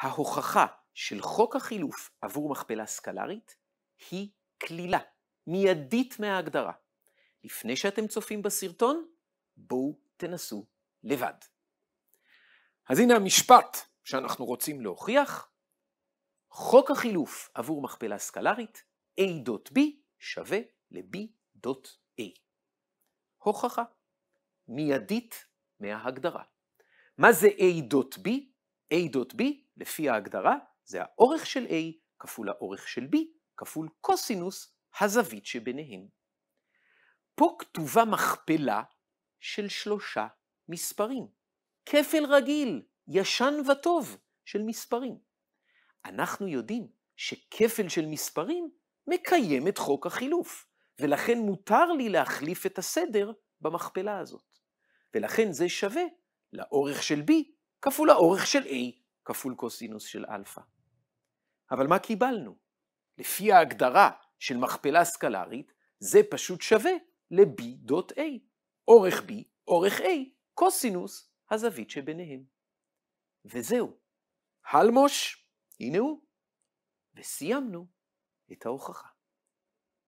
ההוכחה של חוק החילוף עבור מכפלה סקלרית היא כלילה, מיידית מההגדרה. לפני שאתם צופים בסרטון, בואו תנסו לבד. אז הנה המשפט שאנחנו רוצים להוכיח. חוק החילוף עבור מכפלה סקלרית A.B שווה ל-B.A. הוכחה מיידית מההגדרה. מה זה A.B? A.B לפי ההגדרה זה האורך של A כפול האורך של B כפול קוסינוס הזווית שביניהם. פה כתובה מכפלה של שלושה מספרים. כפל רגיל, ישן וטוב של מספרים. אנחנו יודעים שכפל של מספרים מקיים את חוק החילוף, ולכן מותר לי להחליף את הסדר במכפלה הזאת. ולכן זה שווה לאורך של B כפול האורך של A כפול קוסינוס של אלפא. אבל מה קיבלנו? לפי ההגדרה של מכפלה סקלרית, זה פשוט שווה ל-B דוט A, אורך B, אורך A, קוסינוס הזווית שביניהם. וזהו, הלמוש, הנה הוא, וסיימנו את ההוכחה.